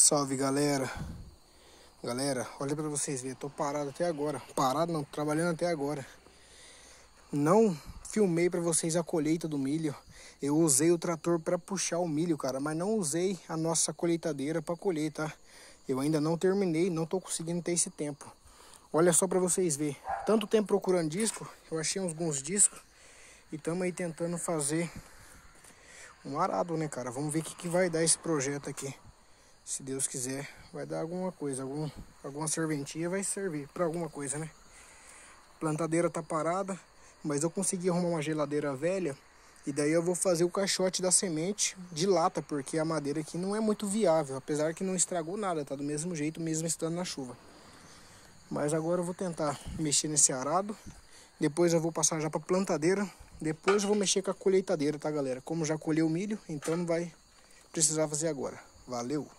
Salve galera. Galera, olha para vocês verem, tô parado até agora. Parado não, trabalhando até agora. Não filmei para vocês a colheita do milho. Eu usei o trator para puxar o milho, cara, mas não usei a nossa colheitadeira para colher, tá? Eu ainda não terminei, não tô conseguindo ter esse tempo. Olha só para vocês verem. Tanto tempo procurando disco, eu achei alguns discos e tamo aí tentando fazer um arado, né, cara? Vamos ver o que, que vai dar esse projeto aqui se Deus quiser, vai dar alguma coisa, algum, alguma serventia vai servir para alguma coisa, né? Plantadeira tá parada, mas eu consegui arrumar uma geladeira velha e daí eu vou fazer o caixote da semente de lata, porque a madeira aqui não é muito viável, apesar que não estragou nada, tá do mesmo jeito mesmo estando na chuva. Mas agora eu vou tentar mexer nesse arado, depois eu vou passar já para plantadeira, depois eu vou mexer com a colheitadeira, tá galera? Como já colheu o milho, então não vai precisar fazer agora. Valeu!